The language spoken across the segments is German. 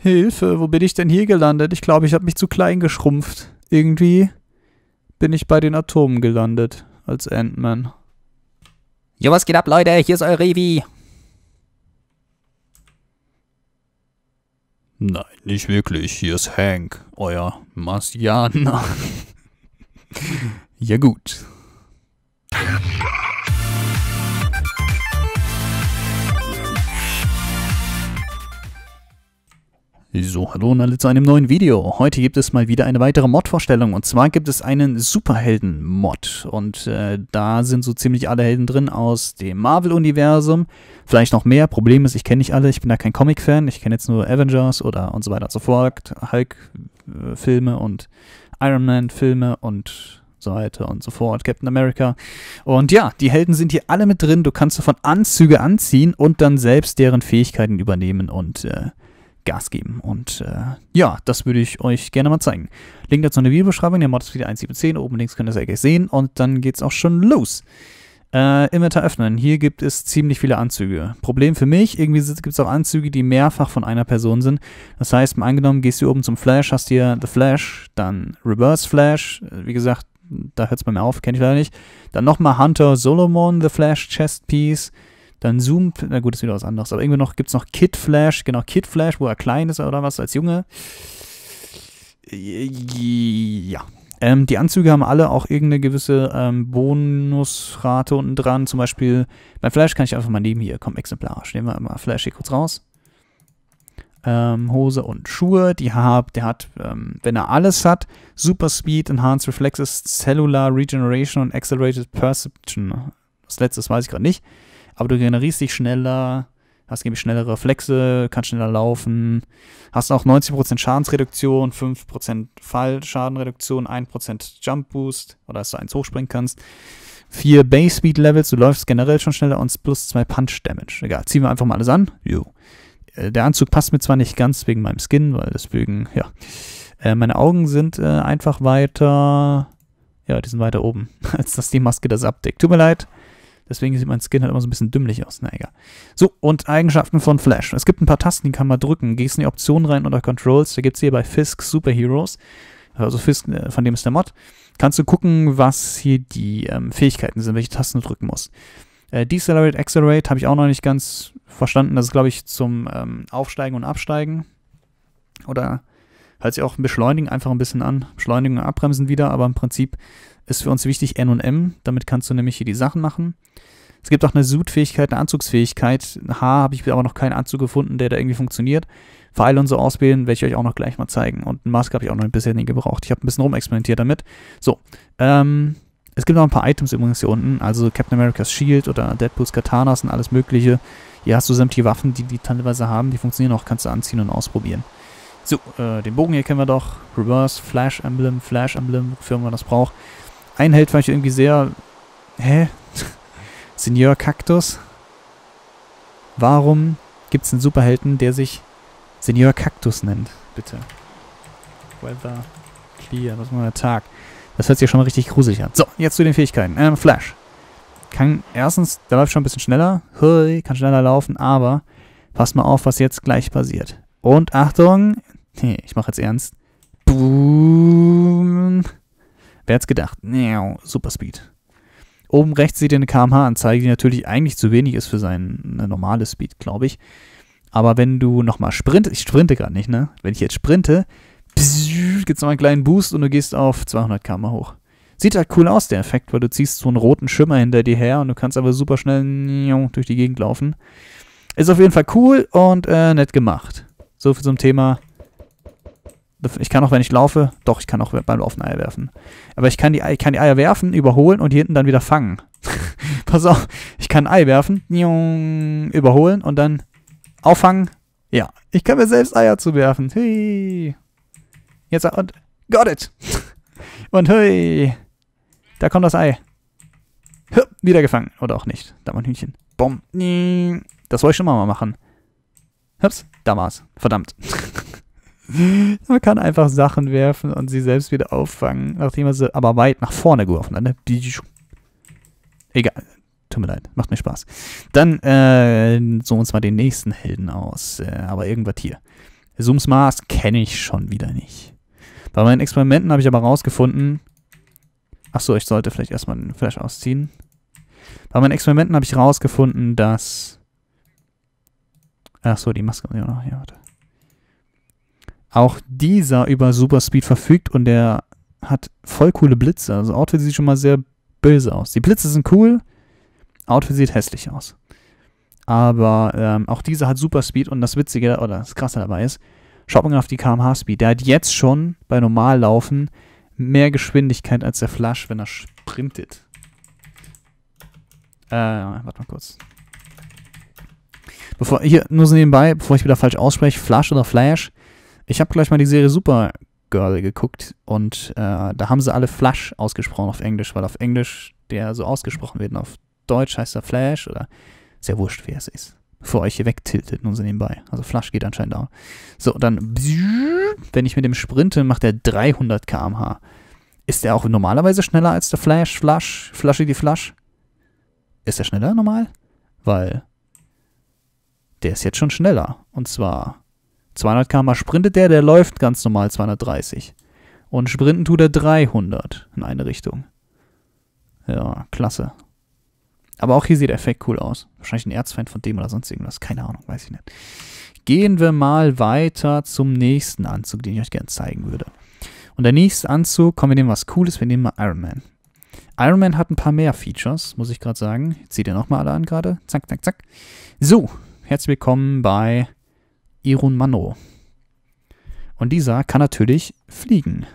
Hilfe, wo bin ich denn hier gelandet? Ich glaube, ich habe mich zu klein geschrumpft. Irgendwie bin ich bei den Atomen gelandet als Ant-Man. Jo, was geht ab, Leute? Hier ist euer Revi. Nein, nicht wirklich. Hier ist Hank, euer Marsianer. ja gut. So, hallo und alle zu einem neuen Video. Heute gibt es mal wieder eine weitere Mod-Vorstellung und zwar gibt es einen Superhelden-Mod und äh, da sind so ziemlich alle Helden drin aus dem Marvel-Universum, vielleicht noch mehr. Problem ist, ich kenne nicht alle, ich bin da kein Comic-Fan, ich kenne jetzt nur Avengers oder und so weiter und so fort, Hulk-Filme äh, und Iron Man-Filme und so weiter und so fort, Captain America. Und ja, die Helden sind hier alle mit drin, du kannst davon Anzüge anziehen und dann selbst deren Fähigkeiten übernehmen und... Äh, Gas geben. Und äh, ja, das würde ich euch gerne mal zeigen. Link dazu in der Videobeschreibung, der Mod ist wieder 1.7.10, oben links könnt ihr es ja sehen und dann geht's auch schon los. Äh, Inventar öffnen. Hier gibt es ziemlich viele Anzüge. Problem für mich, irgendwie gibt es auch Anzüge, die mehrfach von einer Person sind. Das heißt, mal angenommen, gehst du oben zum Flash, hast hier The Flash, dann Reverse Flash, äh, wie gesagt, da hört es bei mir auf, kenne ich leider nicht. Dann nochmal Hunter Solomon, The Flash Chest Piece, dann Zoom, na gut, ist wieder was anderes. Aber irgendwie noch gibt es noch Kid Flash, genau, Kid Flash, wo er klein ist oder was, als Junge. Ja. Ähm, die Anzüge haben alle auch irgendeine gewisse ähm, Bonusrate unten dran. Zum Beispiel beim Flash kann ich einfach mal nehmen hier, komm, exemplarisch. Nehmen wir mal Flash hier kurz raus. Ähm, Hose und Schuhe. Die hab, der hat, ähm, wenn er alles hat, Super Speed, Enhanced Reflexes, Cellular Regeneration und Accelerated Perception. Das letzte weiß ich gerade nicht aber du generierst dich schneller, hast nämlich schnellere Reflexe, kannst schneller laufen, hast auch 90% Schadensreduktion, 5% Fallschadenreduktion, 1% Jump Boost oder dass du eins hochspringen kannst. 4 Base Speed Levels, du läufst generell schon schneller und plus 2 Punch Damage. Egal, ziehen wir einfach mal alles an. Jo. Äh, der Anzug passt mir zwar nicht ganz wegen meinem Skin, weil deswegen, ja. Äh, meine Augen sind äh, einfach weiter. Ja, die sind weiter oben, als dass die Maske das abdeckt. Tut mir leid. Deswegen sieht mein Skin halt immer so ein bisschen dümmlich aus. Na egal. So, und Eigenschaften von Flash. Es gibt ein paar Tasten, die kann man drücken. Gehst in die Optionen rein unter Controls. Da gibt es hier bei Fisk Superheroes. Also Fisk, äh, von dem ist der Mod. Kannst du gucken, was hier die ähm, Fähigkeiten sind, welche Tasten du drücken musst. Äh, Decelerate, Accelerate habe ich auch noch nicht ganz verstanden. Das ist, glaube ich, zum ähm, Aufsteigen und Absteigen. Oder halt sich auch Beschleunigen einfach ein bisschen an. Beschleunigen und Abbremsen wieder, aber im Prinzip ist für uns wichtig N und M. Damit kannst du nämlich hier die Sachen machen. Es gibt auch eine Sud-Fähigkeit, eine Anzugsfähigkeit. H habe ich aber noch keinen Anzug gefunden, der da irgendwie funktioniert. Pfeile und so auswählen, werde ich euch auch noch gleich mal zeigen. Und eine Maske habe ich auch noch bisher nie gebraucht. Ich habe ein bisschen rumexperimentiert damit. So, ähm, es gibt noch ein paar Items übrigens hier unten, also Captain America's Shield oder Deadpools Katanas und alles mögliche. Hier hast du sämtliche Waffen, die die teilweise haben, die funktionieren auch, kannst du anziehen und ausprobieren. So, äh, den Bogen hier kennen wir doch, Reverse, Flash Emblem, Flash Emblem, wofür man das braucht. Ein Held fand ich irgendwie sehr, hä, Senior Cactus. Warum gibt es einen Superhelden, der sich Senior Cactus nennt? Bitte. Weather Clear, das war der Tag. Das hört sich schon mal richtig gruselig an. So, jetzt zu den Fähigkeiten. Ähm, Flash. Kann erstens, der läuft schon ein bisschen schneller. Hui, kann schneller laufen, aber passt mal auf, was jetzt gleich passiert. Und Achtung, nee, ich mache jetzt ernst. Boom. Wer hat's gedacht? Super Speed. Oben rechts seht ihr eine kmh-Anzeige, die natürlich eigentlich zu wenig ist für sein normales Speed, glaube ich. Aber wenn du nochmal sprintest, ich sprinte gerade nicht, ne? Wenn ich jetzt sprinte, gibt es nochmal einen kleinen Boost und du gehst auf 200 km hoch. Sieht halt cool aus, der Effekt, weil du ziehst so einen roten Schimmer hinter dir her und du kannst aber super schnell durch die Gegend laufen. Ist auf jeden Fall cool und äh, nett gemacht. So viel zum Thema ich kann auch, wenn ich laufe, doch, ich kann auch beim Laufen Eier werfen. Aber ich kann die, ich kann die Eier werfen, überholen und die hinten dann wieder fangen. Pass auf, ich kann ein Ei werfen, überholen und dann auffangen. Ja, ich kann mir selbst Eier zuwerfen. Hui. Jetzt und got it. Und hui. Da kommt das Ei. Hup, wieder gefangen. Oder auch nicht. Da war ein Hühnchen. Bom. Das wollte ich schon mal machen. Hups, da war's. Verdammt. Man kann einfach Sachen werfen und sie selbst wieder auffangen, nachdem man sie aber weit nach vorne geworfen hat. Ne? Egal. Tut mir leid, macht mir Spaß. Dann äh, suchen uns mal den nächsten Helden aus. Äh, aber irgendwas hier. Zooms Mars kenne ich schon wieder nicht. Bei meinen Experimenten habe ich aber rausgefunden. Achso, ich sollte vielleicht erstmal den Flash ausziehen. Bei meinen Experimenten habe ich rausgefunden, dass. Achso, die Maske. Ja, warte. Auch dieser über Superspeed verfügt und der hat voll coole Blitze. Also Outfit sieht schon mal sehr böse aus. Die Blitze sind cool, Outfit sieht hässlich aus. Aber ähm, auch dieser hat Superspeed und das Witzige oder das Krasse dabei ist, schaut man auf die kmh-Speed. Der hat jetzt schon bei Normallaufen mehr Geschwindigkeit als der Flash, wenn er sprintet. Äh, warte mal kurz. Bevor, hier, nur so nebenbei, bevor ich wieder falsch ausspreche, Flash oder Flash, ich habe gleich mal die Serie Supergirl geguckt und äh, da haben sie alle Flash ausgesprochen auf Englisch, weil auf Englisch der so ausgesprochen wird. Und auf Deutsch heißt er Flash oder sehr wurscht, wie es ist. Vor euch hier wegtiltet, nun so nebenbei. Also Flash geht anscheinend auch. So, dann, wenn ich mit dem sprinte, macht er 300 km/h. Ist er auch normalerweise schneller als der Flash, Flash, Flasche die Flash? Ist er schneller normal? Weil der ist jetzt schon schneller. Und zwar 200 km sprintet der, der läuft ganz normal 230. Und sprinten tut er 300 in eine Richtung. Ja, klasse. Aber auch hier sieht der Effekt cool aus. Wahrscheinlich ein Erzfeind von dem oder sonst irgendwas. Keine Ahnung, weiß ich nicht. Gehen wir mal weiter zum nächsten Anzug, den ich euch gerne zeigen würde. Und der nächste Anzug, kommen wir nehmen was Cooles, wir nehmen mal Iron Man. Iron Man hat ein paar mehr Features, muss ich gerade sagen. Zieht ihr nochmal alle an gerade. Zack, zack, zack. So, herzlich willkommen bei Irun Mano. Und dieser kann natürlich fliegen.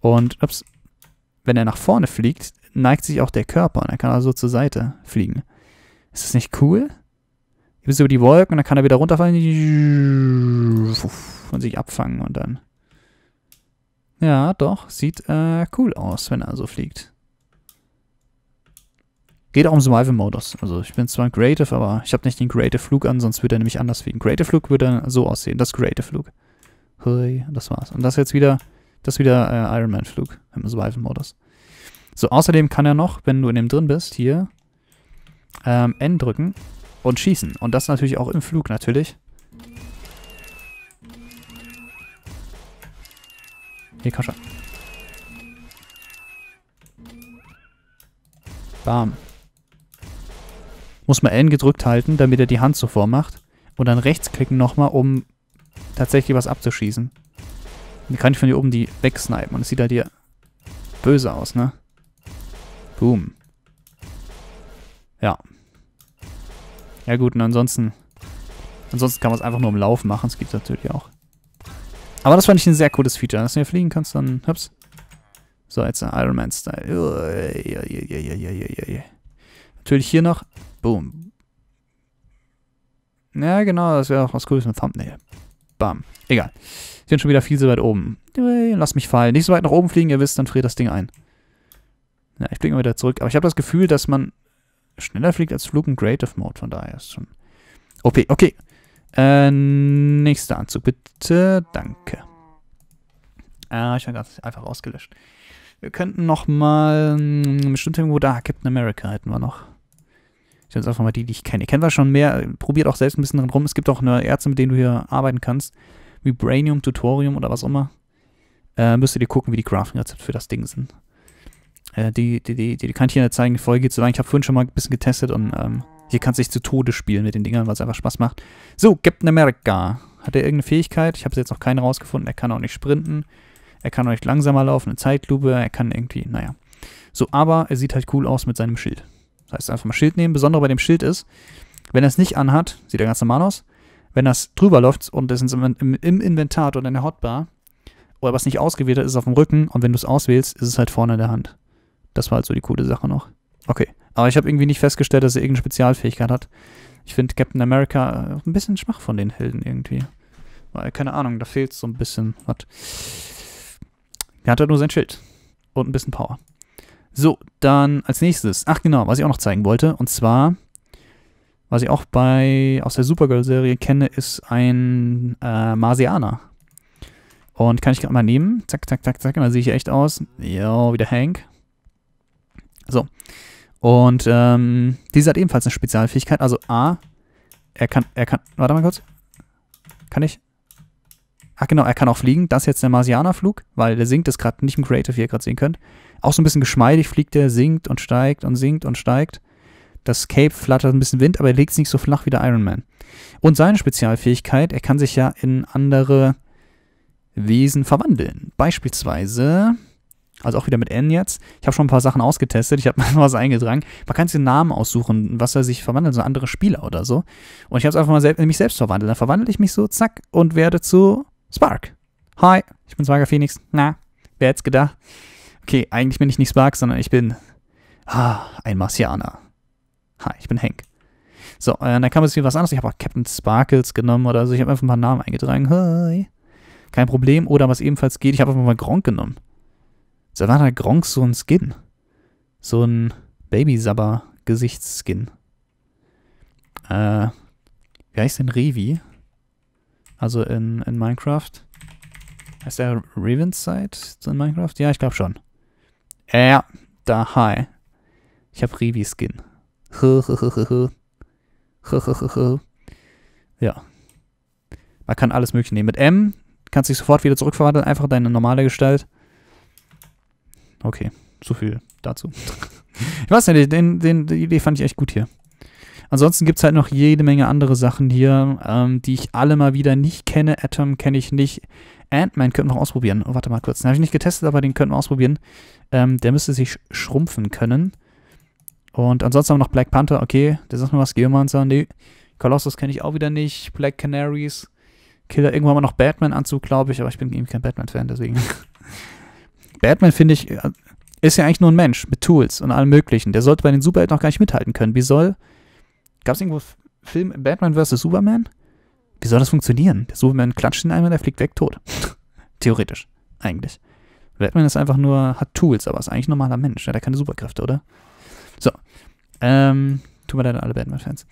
Und ups, wenn er nach vorne fliegt, neigt sich auch der Körper und er kann also zur Seite fliegen. Ist das nicht cool? Er bist über die Wolken und dann kann er wieder runterfallen und sich abfangen und dann. Ja, doch, sieht äh, cool aus, wenn er so also fliegt. Geht auch im Survival-Modus. Also ich bin zwar ein Creative, aber ich habe nicht den Creative-Flug an, sonst würde er nämlich anders fliegen. Creative-Flug würde dann so aussehen, das Creative-Flug. Hui, das war's. Und das jetzt wieder, das wieder äh, Iron Man-Flug im Survival-Modus. So, außerdem kann er noch, wenn du in dem drin bist, hier ähm, N drücken und schießen. Und das natürlich auch im Flug natürlich. Hier, komm schon. Bam muss man N gedrückt halten, damit er die Hand zuvor macht. Und dann rechtsklicken nochmal, um tatsächlich was abzuschießen. Dann kann ich von hier oben die wegsnipen. Und es sieht halt hier böse aus, ne? Boom. Ja. Ja gut, und ansonsten... Ansonsten kann man es einfach nur im Lauf machen. das gibt es natürlich auch. Aber das fand ich ein sehr cooles Feature. Dass du hier fliegen kannst, dann... Hups. So, jetzt Iron Man-Style. Natürlich hier noch Boom. Ja, genau, das wäre auch was Cooles mit Thumbnail. Bam. Egal. Wir sind schon wieder viel zu weit oben. Äh, lass mich fallen. Nicht so weit nach oben fliegen, ihr wisst, dann friert das Ding ein. Ja, ich fliege mal wieder zurück. Aber ich habe das Gefühl, dass man schneller fliegt als Flug im Creative Mode. Von daher ist schon... OP, okay. Äh, nächster Anzug, bitte. Danke. Ah, ich habe ganz einfach ausgelöscht. Wir könnten noch mal... Bestimmt hm, irgendwo da. Captain America hätten wir noch. Ich jetzt einfach mal die, die ich kenne. Kennen wir schon mehr, probiert auch selbst ein bisschen dran rum. Es gibt auch eine Ärzte, mit denen du hier arbeiten kannst. Wie Brainium, Tutorium oder was auch immer. Äh, müsst ihr dir gucken, wie die Grafikrezepte für das Ding sind. Äh, die, die, die, die, kann ich hier zeigen, die Folge geht zu lang. Ich habe vorhin schon mal ein bisschen getestet und ähm, hier kannst du dich zu Tode spielen mit den Dingern, weil es einfach Spaß macht. So, Captain America. Hat er irgendeine Fähigkeit? Ich habe es jetzt noch keine rausgefunden. Er kann auch nicht sprinten. Er kann auch nicht langsamer laufen, eine Zeitlupe. Er kann irgendwie, naja. So, aber er sieht halt cool aus mit seinem Schild. Das heißt, einfach mal Schild nehmen. Besonders bei dem Schild ist, wenn er es nicht anhat, sieht er ganz normal aus. Wenn das drüber läuft und es im, im, im Inventar oder in der Hotbar oder was nicht ausgewählt hat, ist es auf dem Rücken und wenn du es auswählst, ist es halt vorne in der Hand. Das war halt so die coole Sache noch. Okay, aber ich habe irgendwie nicht festgestellt, dass er irgendeine Spezialfähigkeit hat. Ich finde Captain America äh, ein bisschen schwach von den Helden irgendwie. Weil, keine Ahnung, da fehlt so ein bisschen was. Er hat halt nur sein Schild und ein bisschen Power. So, dann als nächstes. Ach genau, was ich auch noch zeigen wollte. Und zwar, was ich auch bei aus der Supergirl-Serie kenne, ist ein äh, Marsianer. Und kann ich gerade mal nehmen. Zack, zack, zack, zack. Und dann sehe ich echt aus. Jo, wieder Hank. So. Und ähm, diese hat ebenfalls eine Spezialfähigkeit. Also A, er kann, er kann, warte mal kurz. Kann ich? Ach genau, er kann auch fliegen. Das ist jetzt der Marsianerflug, weil der sinkt, ist gerade nicht im Creative, wie ihr gerade sehen könnt. Auch so ein bisschen geschmeidig fliegt er, sinkt und steigt und sinkt und steigt. Das Cape flattert ein bisschen Wind, aber er legt es nicht so flach wie der Iron Man. Und seine Spezialfähigkeit, er kann sich ja in andere Wesen verwandeln. Beispielsweise, also auch wieder mit N jetzt. Ich habe schon ein paar Sachen ausgetestet, ich habe mal was eingetragen. Man kann sich einen Namen aussuchen, was er sich verwandelt, so andere Spieler oder so. Und ich habe es einfach mal in mich selbst verwandelt. Dann verwandle ich mich so, zack, und werde zu Spark. Hi, ich bin Sparker Phoenix. Na, wer hätt's gedacht? Okay, eigentlich bin ich nicht Spark, sondern ich bin ah, ein Marcianer. Hi, ich bin Hank. So, äh, dann kam es hier was anderes. Ich habe auch Captain Sparkles genommen oder so. Ich habe einfach ein paar Namen eingetragen. Hi. Kein Problem. Oder was ebenfalls geht, ich habe einfach mal Gronk genommen. Savannah Gronk so ein Skin. So ein Baby-Sabber-Gesichtsskin. Äh, wie heißt denn Revi? Also in, in Minecraft. Heißt der Raven's Side in Minecraft? Ja, ich glaube schon. Ja, da, hi. Ich habe Revi-Skin. ja. Man kann alles mögliche nehmen. Mit M kannst du dich sofort wieder zurückverwandeln. Einfach deine normale Gestalt. Okay, so viel dazu. ich weiß nicht, den, den, die Idee fand ich echt gut hier. Ansonsten gibt es halt noch jede Menge andere Sachen hier, ähm, die ich alle mal wieder nicht kenne. Atom kenne ich nicht. Ant-Man könnten wir noch ausprobieren. Oh, warte mal kurz. Den habe ich nicht getestet, aber den könnten wir ausprobieren. Ähm, der müsste sich schrumpfen können. Und ansonsten haben wir noch Black Panther. Okay, der sagt mir was. Geomancer. Nee. Colossus kenne ich auch wieder nicht. Black Canaries. Killer irgendwann mal noch Batman-Anzug, glaube ich. Aber ich bin eben kein Batman-Fan, deswegen. Batman finde ich. Äh, ist ja eigentlich nur ein Mensch mit Tools und allem Möglichen. Der sollte bei den Superhelden noch gar nicht mithalten können. Wie soll Gab es irgendwo Film Batman vs. Superman? Wie soll das funktionieren? Der Superman klatscht ihn einmal, der fliegt weg, tot. Theoretisch, eigentlich. Batman ist einfach nur, hat Tools, aber ist eigentlich ein normaler Mensch. Der hat keine Superkräfte, oder? So. Ähm, tun wir leider alle Batman-Fans.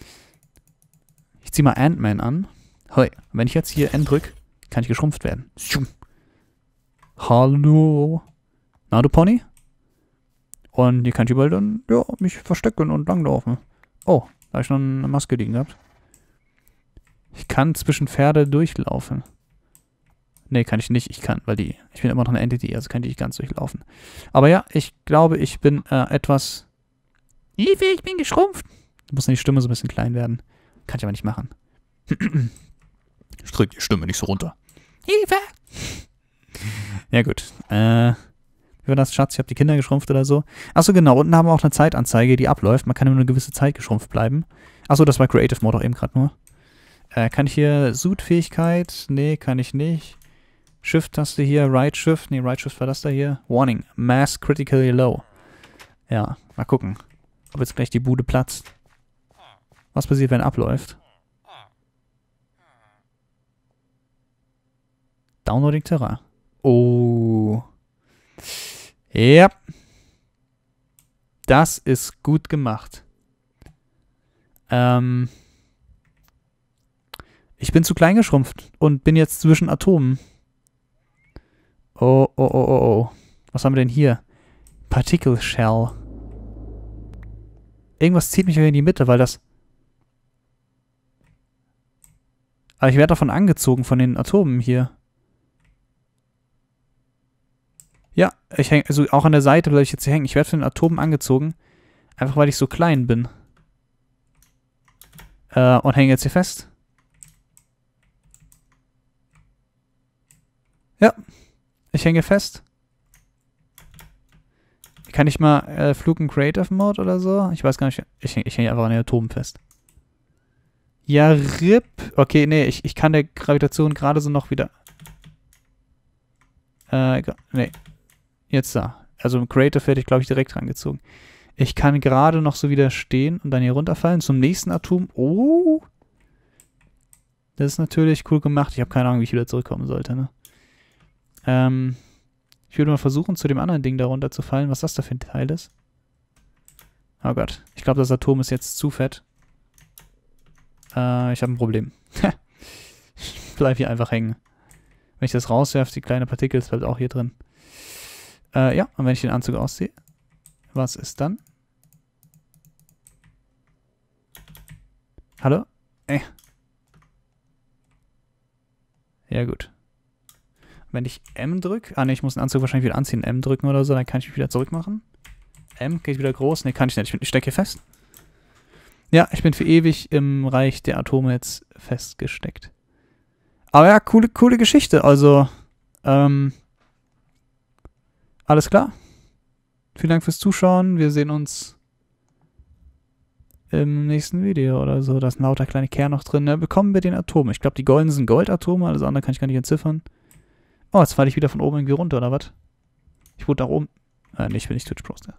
Ich zieh mal Ant-Man an. Hoi, wenn ich jetzt hier N drück, kann ich geschrumpft werden. Hallo. Na, du Pony? Und hier kann ich überall dann, ja, mich verstecken und langlaufen. Oh, habe ich noch eine Maske liegen gehabt? Ich kann zwischen Pferde durchlaufen. Nee, kann ich nicht. Ich kann, weil die. Ich bin immer noch eine Entity, also kann ich nicht ganz durchlaufen. Aber ja, ich glaube, ich bin äh, etwas. Hilfe, ich bin geschrumpft. Ich muss die Stimme so ein bisschen klein werden. Kann ich aber nicht machen. ich drück die Stimme nicht so runter. Hilfe! Ja, gut. Äh, wie war das, Schatz, ich habe die Kinder geschrumpft oder so. Achso, genau, unten haben wir auch eine Zeitanzeige, die abläuft. Man kann nur eine gewisse Zeit geschrumpft bleiben. Achso, das war Creative Mode auch eben gerade nur. Äh, kann ich hier Sud-Fähigkeit? Nee, kann ich nicht. Shift-Taste hier, Right-Shift. Nee, Right-Shift war das da hier. Warning, Mass Critically Low. Ja, mal gucken, ob jetzt gleich die Bude platzt. Was passiert, wenn abläuft? Downloading Terra. Oh. Ja. Das ist gut gemacht. Ähm. Ich bin zu klein geschrumpft und bin jetzt zwischen Atomen. Oh, oh, oh, oh, oh. Was haben wir denn hier? Particle Shell. Irgendwas zieht mich hier in die Mitte, weil das... Aber ich werde davon angezogen, von den Atomen hier. Ja, ich hänge, also auch an der Seite bleibe ich jetzt hier hängen. Ich werde von den Atomen angezogen. Einfach weil ich so klein bin. Äh, und hänge jetzt hier fest. Ja, ich hänge fest. Kann ich mal äh, Fluken Creative Mode oder so? Ich weiß gar nicht. Ich, ich hänge einfach an den Atomen fest. Ja, RIP. Okay, nee, ich, ich kann der Gravitation gerade so noch wieder. Äh, nee. Jetzt da. Also im Creative werde ich, glaube ich, direkt rangezogen. Ich kann gerade noch so wieder stehen und dann hier runterfallen zum nächsten Atom. Oh! Das ist natürlich cool gemacht. Ich habe keine Ahnung, wie ich wieder zurückkommen sollte, ne? Ähm, ich würde mal versuchen, zu dem anderen Ding da runterzufallen, was das da für ein Teil ist. Oh Gott. Ich glaube, das Atom ist jetzt zu fett. Äh, ich habe ein Problem. ich bleibe hier einfach hängen. Wenn ich das rauswerfe, die kleine Partikel ist halt auch hier drin. Äh, ja, und wenn ich den Anzug ausziehe, was ist dann? Hallo? Äh. Ja, gut. Wenn ich M drücke, ah ne, ich muss den Anzug wahrscheinlich wieder anziehen, M drücken oder so, dann kann ich mich wieder zurückmachen. machen. M geht wieder groß, ne, kann ich nicht, ich, ich stecke hier fest. Ja, ich bin für ewig im Reich der Atome jetzt festgesteckt. Aber ja, coole, coole Geschichte, also, ähm, alles klar. Vielen Dank fürs Zuschauen. Wir sehen uns im nächsten Video oder so. Da ist ein lauter kleiner Kern noch drin. Ne? Bekommen wir den Atom. Ich glaube, die goldenen sind Goldatome. Alles andere kann ich gar nicht entziffern. Oh, jetzt falle ich wieder von oben irgendwie runter, oder was? Ich wurde nach oben... Äh, nee, ich bin nicht Twitch Pros. Ne?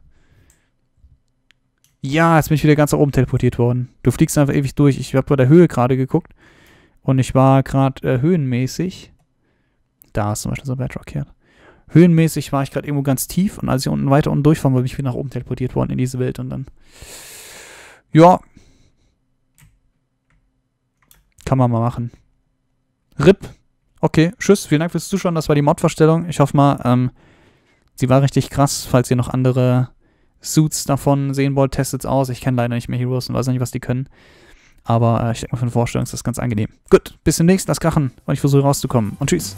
Ja, jetzt bin ich wieder ganz nach oben teleportiert worden. Du fliegst einfach ewig durch. Ich habe bei der Höhe gerade geguckt. Und ich war gerade äh, höhenmäßig. Da ist zum Beispiel so ein Bedrock-Kern höhenmäßig war ich gerade irgendwo ganz tief und als ich unten weiter unten durch war, bin ich wieder nach oben teleportiert worden in diese Welt und dann. Ja. Kann man mal machen. RIP. Okay, tschüss. Vielen Dank fürs Zuschauen. Das war die Mod-Verstellung. Ich hoffe mal, ähm, sie war richtig krass. Falls ihr noch andere Suits davon sehen wollt, testet es aus. Ich kenne leider nicht mehr Heroes und weiß nicht, was die können. Aber äh, ich denke mal, für eine Vorstellung ist das ganz angenehm. Gut, bis demnächst. Lass krachen und ich versuche rauszukommen. Und tschüss.